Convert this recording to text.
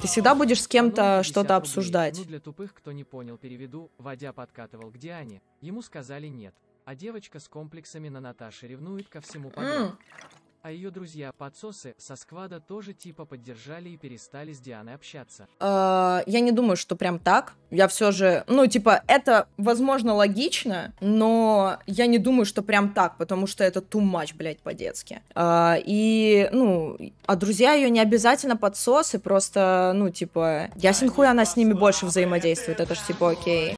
Ты всегда будешь с кем-то что-то обсуждать. Ну, для тупых, кто не понял, переведу. Вадя подкатывал к Диане. Ему сказали нет. А девочка с комплексами на Наташе ревнует ко всему подряд. А ее друзья, подсосы, со сквада тоже типа поддержали и перестали с Дианой общаться. А, я не думаю, что прям так. Я все же, ну, типа, это, возможно, логично, но я не думаю, что прям так, потому что это too much, блядь, по-детски. А, и, ну, а друзья ее не обязательно подсосы, просто, ну, типа, ясен хуй она с ними больше взаимодействует, это ж типа окей.